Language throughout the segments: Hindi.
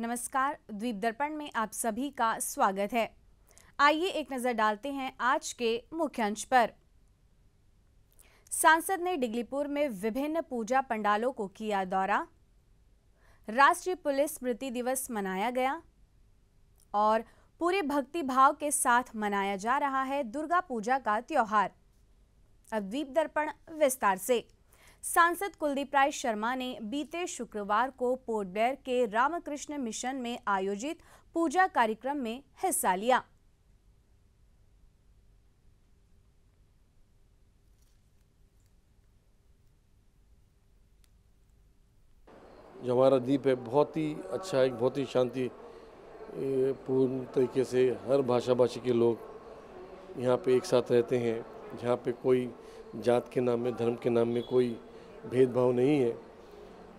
नमस्कार द्वीप दर्पण में आप सभी का स्वागत है आइए एक नज़र डालते हैं आज के मुख्य अंश पर सांसद ने डिगलीपुर में विभिन्न पूजा पंडालों को किया दौरा राष्ट्रीय पुलिस स्मृति दिवस मनाया गया और पूरे भक्ति भाव के साथ मनाया जा रहा है दुर्गा पूजा का त्यौहार अब द्वीप दर्पण विस्तार से सांसद कुलदीप राय शर्मा ने बीते शुक्रवार को पोर्ट ब्लेयर के रामकृष्ण मिशन में आयोजित पूजा कार्यक्रम में हिस्सा लिया जो हमारा दीप है बहुत ही अच्छा है बहुत ही शांति पूर्ण तरीके से हर भाषा भाषी के लोग यहाँ पे एक साथ रहते हैं जहाँ पे कोई जात के नाम में धर्म के नाम में कोई भेदभाव नहीं है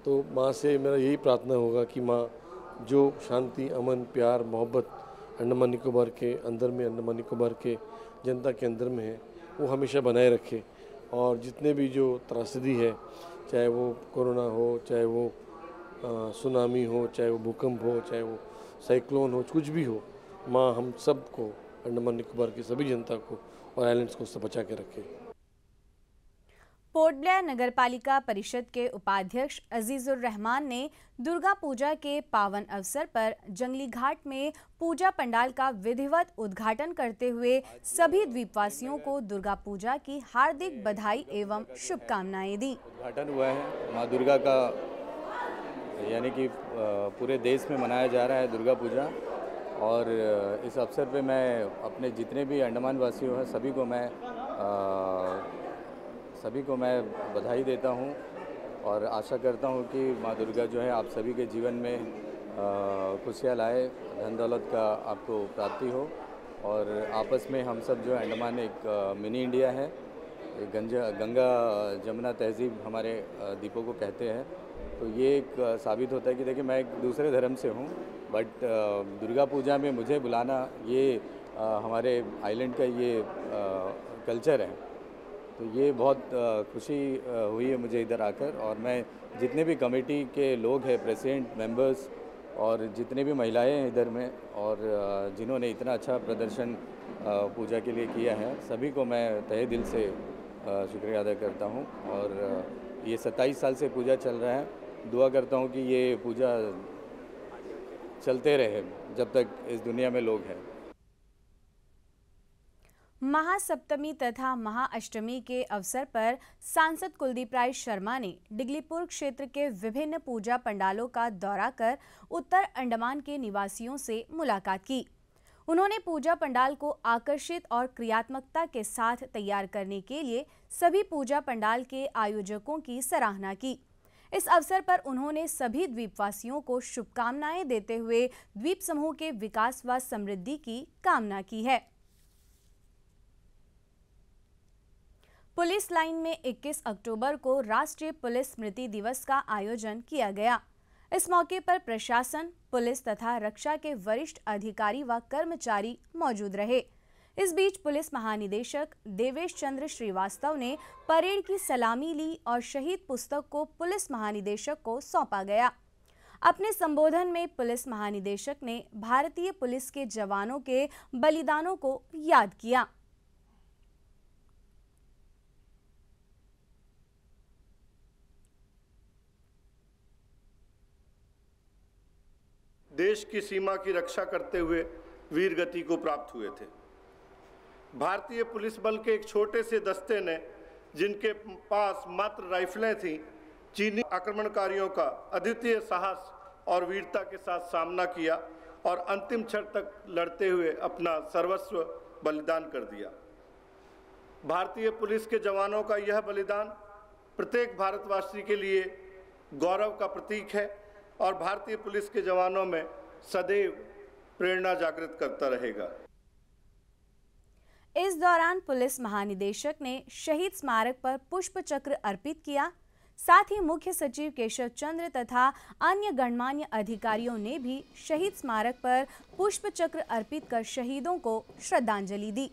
तो माँ से मेरा यही प्रार्थना होगा कि माँ जो शांति अमन प्यार मोहब्बत अंडमान निकोबार के अंदर में अंडमान निकोबार के जनता के अंदर में है वो हमेशा बनाए रखे और जितने भी जो त्रासदी है चाहे वो कोरोना हो चाहे वो सुनामी हो चाहे वो भूकंप हो चाहे वो साइक्लोन हो कुछ भी हो माँ हम सबको अंडमान निकोबार की सभी जनता को और आइलैंड्स को उससे बचा के रखे पोर्टब्लेयर पालिका परिषद के उपाध्यक्ष अजीजुर रहमान ने दुर्गा पूजा के पावन अवसर पर जंगली घाट में पूजा पंडाल का विधिवत उद्घाटन करते हुए सभी द्वीपवासियों को दुर्गा पूजा की हार्दिक बधाई एवं शुभकामनाएं दी उद्घाटन हुआ है माँ दुर्गा का यानी कि पूरे देश में मनाया जा रहा है दुर्गा पूजा और इस अवसर पे मैं अपने जितने भी अंडमान वासियों हैं सभी को मैं आ, सभी को मैं बधाई देता हूँ और आशा करता हूँ कि माँ दुर्गा जो है आप सभी के जीवन में खुशियाँ लाए धन दौलत का आपको प्राप्ति हो और आपस में हम सब जो है अंडमान एक मिनी इंडिया है गंजा गंगा जमुना तहजीब हमारे दीपों को कहते हैं तो ये एक साबित होता है कि देखिए मैं एक दूसरे धर्म से हूँ बट दुर्गा पूजा में मुझे बुलाना ये हमारे आइलैंड का ये कल्चर है तो ये बहुत खुशी हुई है मुझे इधर आकर और मैं जितने भी कमेटी के लोग हैं प्रेसिडेंट मेंबर्स और जितने भी महिलाएं हैं इधर में और जिन्होंने इतना अच्छा प्रदर्शन पूजा के लिए किया है सभी को मैं तहे दिल से शुक्रिया अदा करता हूँ और ये 27 साल से पूजा चल रहा है दुआ करता हूँ कि ये पूजा चलते रहे जब तक इस दुनिया में लोग हैं महासप्तमी तथा महाअष्टमी के अवसर पर सांसद कुलदीप राय शर्मा ने डिगलीपुर क्षेत्र के विभिन्न पूजा पंडालों का दौरा कर उत्तर अंडमान के निवासियों से मुलाकात की उन्होंने पूजा पंडाल को आकर्षित और क्रियात्मकता के साथ तैयार करने के लिए सभी पूजा पंडाल के आयोजकों की सराहना की इस अवसर पर उन्होंने सभी द्वीपवासियों को शुभकामनाएं देते हुए द्वीप समूह के विकास व समृद्धि की कामना की है पुलिस लाइन में 21 अक्टूबर को राष्ट्रीय पुलिस स्मृति दिवस का आयोजन किया गया इस मौके पर प्रशासन पुलिस तथा रक्षा के वरिष्ठ अधिकारी व कर्मचारी मौजूद रहे इस बीच पुलिस महानिदेशक देवेश चंद्र श्रीवास्तव ने परेड की सलामी ली और शहीद पुस्तक को पुलिस महानिदेशक को सौंपा गया अपने संबोधन में पुलिस महानिदेशक ने भारतीय पुलिस के जवानों के बलिदानों को याद किया देश की सीमा की रक्षा करते हुए वीर गति को प्राप्त हुए थे भारतीय पुलिस बल के एक छोटे से दस्ते ने जिनके पास मात्र राइफलें थीं चीनी आक्रमणकारियों का अद्वितीय साहस और वीरता के साथ सामना किया और अंतिम क्षण तक लड़ते हुए अपना सर्वस्व बलिदान कर दिया भारतीय पुलिस के जवानों का यह बलिदान प्रत्येक भारतवासी के लिए गौरव का प्रतीक है और भारतीय पुलिस के जवानों में सदैव प्रेरणा जागृत करता रहेगा इस दौरान पुलिस महानिदेशक ने शहीद स्मारक पर पुष्प चक्र अर्पित किया साथ ही मुख्य सचिव केशव चंद्र तथा अन्य गणमान्य अधिकारियों ने भी शहीद स्मारक पर पुष्प चक्र अर्पित कर शहीदों को श्रद्धांजलि दी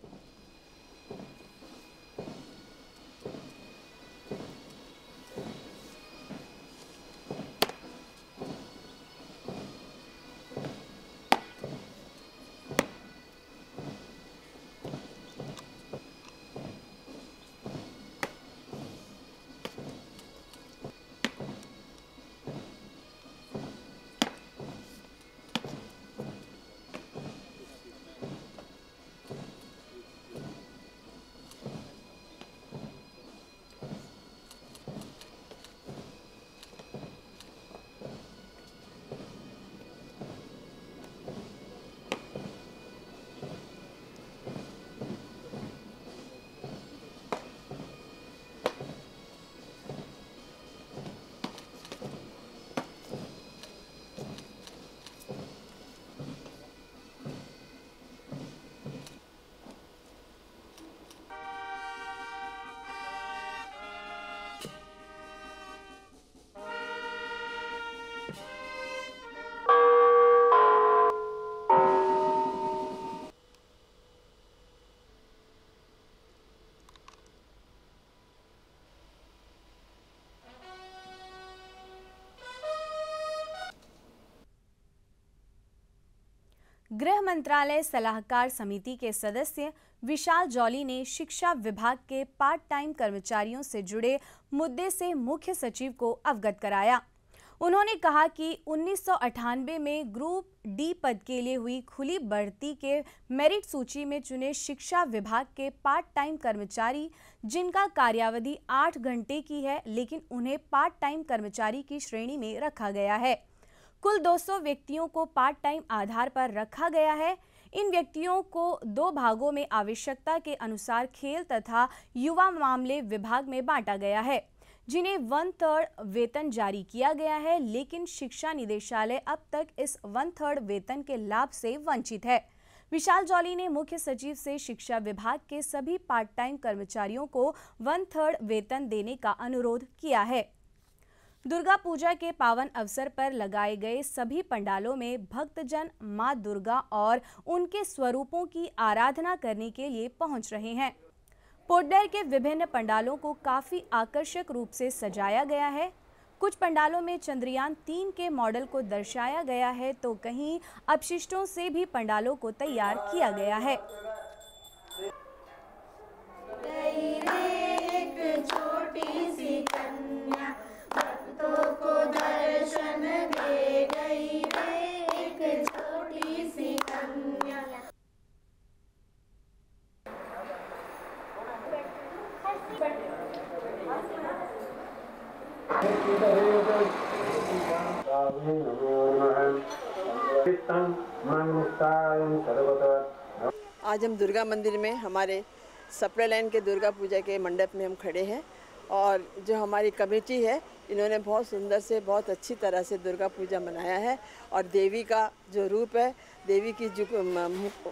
गृह मंत्रालय सलाहकार समिति के सदस्य विशाल जौली ने शिक्षा विभाग के पार्ट टाइम कर्मचारियों से जुड़े मुद्दे से मुख्य सचिव को अवगत कराया उन्होंने कहा कि उन्नीस में ग्रुप डी पद के लिए हुई खुली बढ़ती के मेरिट सूची में चुने शिक्षा विभाग के पार्ट टाइम कर्मचारी जिनका कार्यावधि आठ घंटे की है लेकिन उन्हें पार्ट टाइम कर्मचारी की श्रेणी में रखा गया है कुल 200 व्यक्तियों को पार्ट टाइम आधार पर रखा गया है इन व्यक्तियों को दो भागों में आवश्यकता के अनुसार खेल तथा युवा मामले विभाग में बांटा गया है जिन्हें वन थर्ड वेतन जारी किया गया है लेकिन शिक्षा निदेशालय अब तक इस वन थर्ड वेतन के लाभ से वंचित है विशाल जौली ने मुख्य सचिव से शिक्षा विभाग के सभी पार्ट टाइम कर्मचारियों को वन थर्ड वेतन देने का अनुरोध किया है दुर्गा पूजा के पावन अवसर पर लगाए गए सभी पंडालों में भक्तजन मां दुर्गा और उनके स्वरूपों की आराधना करने के लिए पहुंच रहे हैं पोडर के विभिन्न पंडालों को काफ़ी आकर्षक रूप से सजाया गया है कुछ पंडालों में चंद्रयान तीन के मॉडल को दर्शाया गया है तो कहीं अपशिष्टों से भी पंडालों को तैयार किया गया है छोटी सी आज हम दुर्गा मंदिर में हमारे सप्रा लाइन के दुर्गा पूजा के मंडप में हम खड़े हैं और जो हमारी कमेटी है इन्होंने बहुत सुंदर से बहुत अच्छी तरह से दुर्गा पूजा मनाया है और देवी का जो रूप है देवी की जो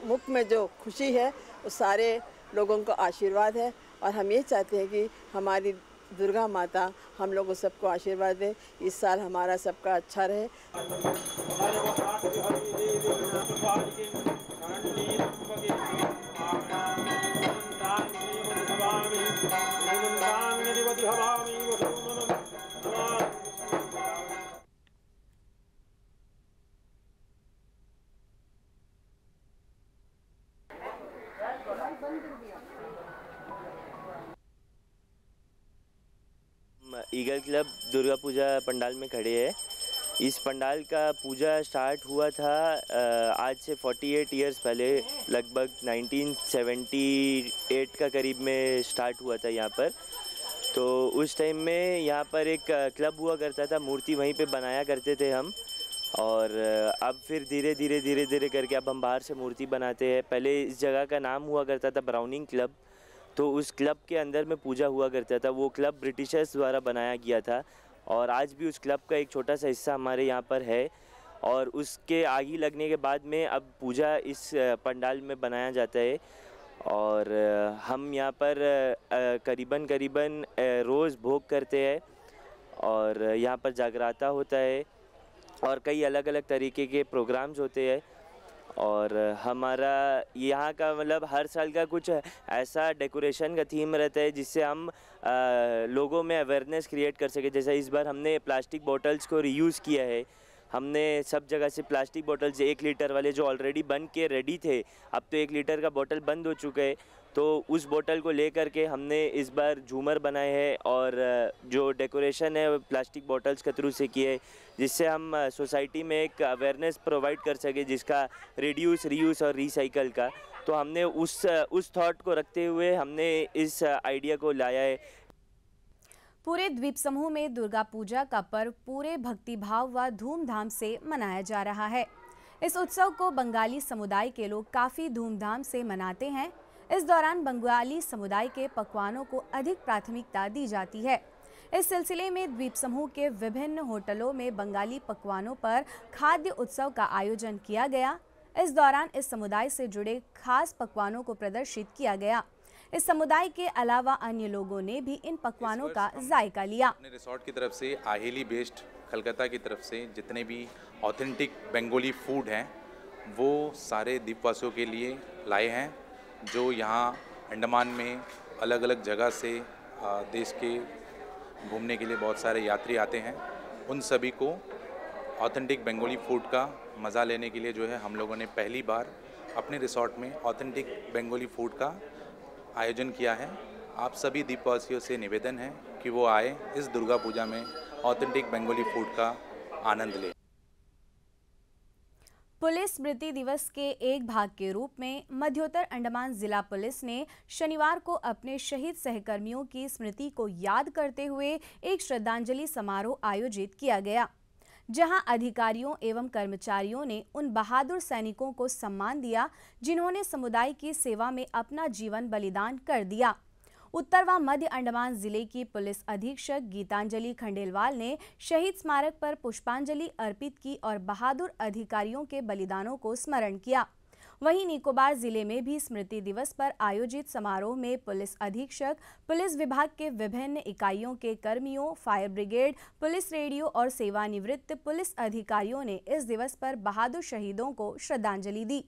मुख में जो खुशी है वो सारे लोगों को आशीर्वाद है और हम ये चाहते हैं कि हमारी दुर्गा माता हम लोगों सबको आशीर्वाद दे इस साल हमारा सबका अच्छा रहे Thank you. Eagle club Durga Puja pandal में खड़े हैं इस पंडाल का पूजा स्टार्ट हुआ था आज से 48 ईयर्स पहले लगभग 1978 का करीब में स्टार्ट हुआ था यहाँ पर तो उस टाइम में यहाँ पर एक क्लब हुआ करता था मूर्ति वहीं पे बनाया करते थे हम और अब फिर धीरे धीरे धीरे धीरे करके अब हम बाहर से मूर्ति बनाते हैं पहले इस जगह का नाम हुआ करता था ब्राउनिंग क्लब तो उस क्लब के अंदर में पूजा हुआ करता था वो क्लब ब्रिटिशर्स द्वारा बनाया गया था और आज भी उस क्लब का एक छोटा सा हिस्सा हमारे यहाँ पर है और उसके आगे लगने के बाद में अब पूजा इस पंडाल में बनाया जाता है और हम यहाँ पर करीबन करीबन रोज़ भोग करते हैं और यहाँ पर जागराता होता है और कई अलग अलग तरीके के प्रोग्राम्स होते हैं और हमारा यहाँ का मतलब हर साल का कुछ ऐसा डेकोरेशन का थीम रहता है जिससे हम आ, लोगों में अवेयरनेस क्रिएट कर सके जैसे इस बार हमने प्लास्टिक बॉटल्स को रीयूज़ किया है हमने सब जगह से प्लास्टिक बॉटल्स एक लीटर वाले जो ऑलरेडी बन के रेडी थे अब तो एक लीटर का बॉटल बंद हो चुका है तो उस बोतल को लेकर के हमने इस बार झूमर बनाए हैं और जो डेकोरेशन है वो प्लास्टिक बॉटल्स के थ्रू से किए जिससे हम सोसाइटी में एक अवेयरनेस प्रोवाइड कर सके जिसका रिड्यूस रीयूज और रिसाइकल का तो हमने उस उस थॉट को रखते हुए हमने इस आइडिया को लाया है पूरे द्वीप समूह में दुर्गा पूजा का पर्व पूरे भक्तिभाव व धूमधाम से मनाया जा रहा है इस उत्सव को बंगाली समुदाय के लोग काफ़ी धूमधाम से मनाते हैं इस दौरान बंगाली समुदाय के पकवानों को अधिक प्राथमिकता दी जाती है इस सिलसिले में द्वीप समूह के विभिन्न होटलों में बंगाली पकवानों पर खाद्य उत्सव का आयोजन किया गया इस दौरान इस समुदाय से जुड़े खास पकवानों को प्रदर्शित किया गया इस समुदाय के अलावा अन्य लोगों ने भी इन पकवानों का जायका लिया रिसोर्ट की तरफ से आहेली बेस्ड कलकत्ता की तरफ से जितने भी ऑथेंटिक बंगाली फूड हैं वो सारे द्वीपवासियों के लिए लाए हैं जो यहाँ अंडमान में अलग अलग जगह से देश के घूमने के लिए बहुत सारे यात्री आते हैं उन सभी को ऑथेंटिक बंगाली फूड का मज़ा लेने के लिए जो है हम लोगों ने पहली बार अपने रिसोर्ट में ऑथेंटिक बंगाली फूड का आयोजन किया है आप सभी दीपवासियों से निवेदन है कि वो आए इस दुर्गा पूजा में ऑथेंटिक बंगाली फूड का आनंद लें पुलिस स्मृति दिवस के एक भाग के रूप में मध्योत्तर अंडमान जिला पुलिस ने शनिवार को अपने शहीद सहकर्मियों की स्मृति को याद करते हुए एक श्रद्धांजलि समारोह आयोजित किया गया जहां अधिकारियों एवं कर्मचारियों ने उन बहादुर सैनिकों को सम्मान दिया जिन्होंने समुदाय की सेवा में अपना जीवन बलिदान कर दिया उत्तर व मध्य अंडमान जिले की पुलिस अधीक्षक गीतांजलि खंडेलवाल ने शहीद स्मारक पर पुष्पांजलि अर्पित की और बहादुर अधिकारियों के बलिदानों को स्मरण किया वहीं निकोबार जिले में भी स्मृति दिवस पर आयोजित समारोह में पुलिस अधीक्षक पुलिस विभाग के विभिन्न इकाइयों के कर्मियों फायर ब्रिगेड पुलिस रेडियो और सेवानिवृत्त पुलिस अधिकारियों ने इस दिवस पर बहादुर शहीदों को श्रद्धांजलि दी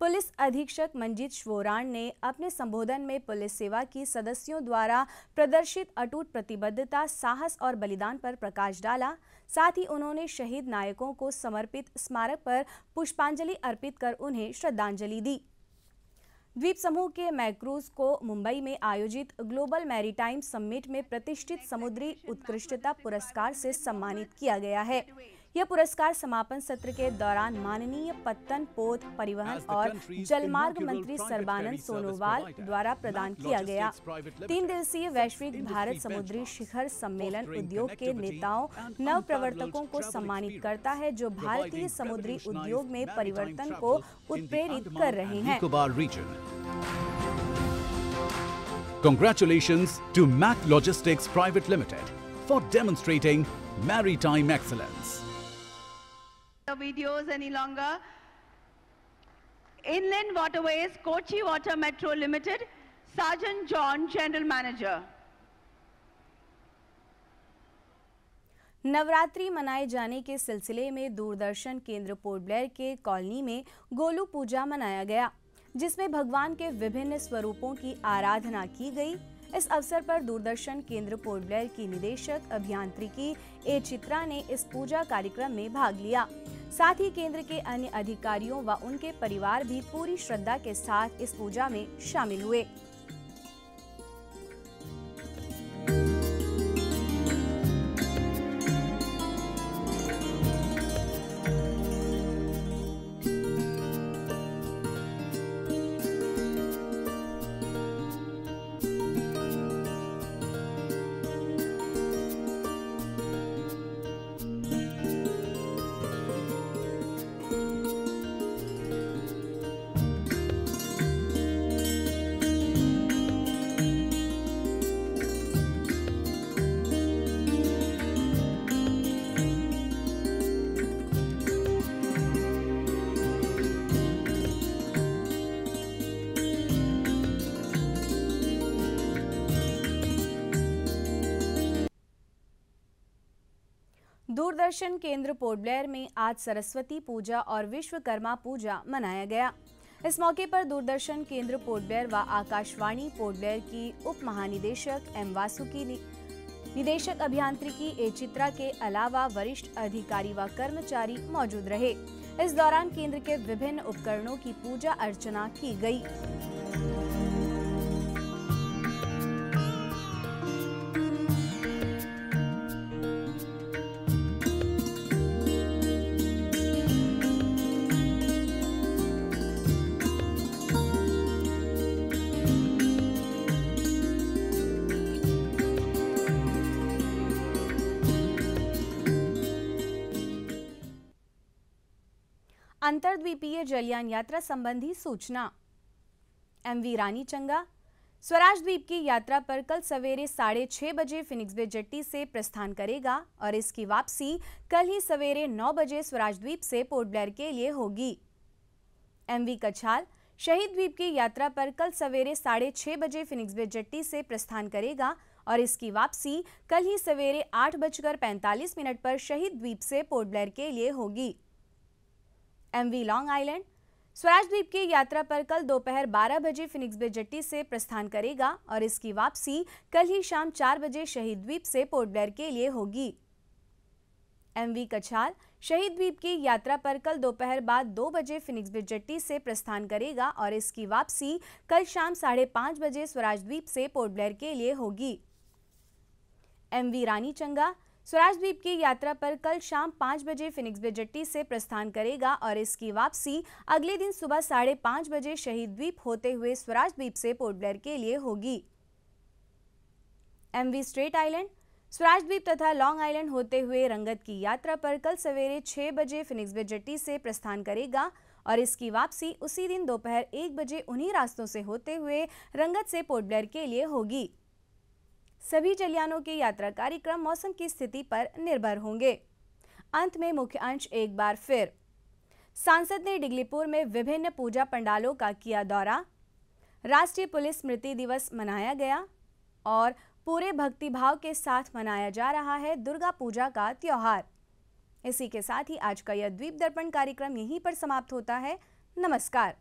पुलिस अधीक्षक मंजीत श्वोरान ने अपने संबोधन में पुलिस सेवा की सदस्यों द्वारा प्रदर्शित अटूट प्रतिबद्धता साहस और बलिदान पर प्रकाश डाला साथ ही उन्होंने शहीद नायकों को समर्पित स्मारक पर पुष्पांजलि अर्पित कर उन्हें श्रद्धांजलि दी द्वीप समूह के मैक्रूज को मुंबई में आयोजित ग्लोबल मैरीटाइम समिट में प्रतिष्ठित समुद्री उत्कृष्टता पुरस्कार से सम्मानित किया गया है यह पुरस्कार समापन सत्र के दौरान माननीय पत्तन पोत परिवहन और जलमार्ग मंत्री सर्बानंद सोनोवाल द्वारा प्रदान किया गया तीन दिवसीय वैश्विक भारत समुद्री शिखर सम्मेलन उद्योग के नेताओं नव प्रवर्तकों को सम्मानित करता है जो भारतीय समुद्री उद्योग में परिवर्तन को उत्प्रेरित कर रहे हैं Congratulations to Mac Logistics Private Limited for demonstrating maritime excellence. videos any longer. Inland Waterways, Kochi Water Metro Limited, Sergeant John, General Manager. Navratri मनाए जाने के सिलसिले में दूरदर्शन केंद्र ब्लेयर के कॉलोनी में गोलू पूजा मनाया गया जिसमें भगवान के विभिन्न स्वरूपों की आराधना की गई इस अवसर पर दूरदर्शन केंद्र ब्लेयर की निदेशक अभियांत्रिकी ए चित्रा ने इस पूजा कार्यक्रम में भाग लिया साथ ही केंद्र के अन्य अधिकारियों व उनके परिवार भी पूरी श्रद्धा के साथ इस पूजा में शामिल हुए दूरदर्शन केंद्र पोर्टब्लेयर में आज सरस्वती पूजा और विश्वकर्मा पूजा मनाया गया इस मौके पर दूरदर्शन केंद्र पोर्टब्लेयर व आकाशवाणी पोर्टब्लेयर की उप महानिदेशक एम वासुकी ने निदेशक अभियांत्रिकी ए चित्रा के अलावा वरिष्ठ अधिकारी व कर्मचारी मौजूद रहे इस दौरान केंद्र के विभिन्न उपकरणों की पूजा अर्चना की गई अंतरद्वीपीय जलयान यात्रा संबंधी सूचना एम वी रानी चंगा स्वराज द्वीप की यात्रा पर कल सवेरे साढ़े छह बजे फिनिक्स बे जट्टी से प्रस्थान करेगा और इसकी वापसी कल ही सवेरे नौ बजे स्वराज द्वीप से पोर्ट ब्लेयर के लिए होगी एम वी कछाल शहीद द्वीप की यात्रा पर कल सवेरे साढ़े छह बजे फिनिक्स बे जट्टी से प्रस्थान करेगा और इसकी वापसी कल ही सवेरे आठ बजकर पैंतालीस मिनट पर शहीद द्वीप से पोर्ट ब्लेयर के लिए होगी एमवी लॉन्ग आइलैंड स्वराज द्वीप की यात्रा पर कल दोपहर 12 बजे फिनिक्स बे जट्टी से प्रस्थान करेगा और इसकी वापसी कल ही शाम 4 बजे शहीद द्वीप से पोर्ट ब्लेयर के लिए होगी एमवी कछाल शहीद द्वीप की यात्रा पर कल दोपहर बाद दो बजे फिनिक्स बे जट्टी से प्रस्थान करेगा और इसकी वापसी कल शाम साढ़े पाँच बजे स्वराज द्वीप से पोर्ट ब्लेयर के लिए होगी एमवी रानी चंगा स्वराज द्वीप की यात्रा पर कल शाम पाँच बजे फिनिक्स बेजट्टी से प्रस्थान करेगा और इसकी वापसी अगले दिन सुबह साढ़े पाँच बजे शहीद द्वीप होते हुए स्वराज द्वीप से पोर्ट ब्लेयर के लिए होगी एमवी स्ट्रेट आइलैंड स्वराज द्वीप तथा लॉन्ग आइलैंड होते हुए रंगत की यात्रा पर कल सवेरे छह बजे फिनिक्स बेजट्टी से प्रस्थान करेगा और इसकी वापसी उसी दिन दोपहर एक बजे उन्हीं रास्तों से होते हुए रंगत से पोर्ट ब्लेयर के लिए होगी सभी जलियानों के यात्रा कार्यक्रम मौसम की स्थिति पर निर्भर होंगे अंत में मुख्य अंश एक बार फिर सांसद ने डिगलीपुर में विभिन्न पूजा पंडालों का किया दौरा राष्ट्रीय पुलिस स्मृति दिवस मनाया गया और पूरे भक्तिभाव के साथ मनाया जा रहा है दुर्गा पूजा का त्यौहार इसी के साथ ही आज का यह द्वीप दर्पण कार्यक्रम यहीं पर समाप्त होता है नमस्कार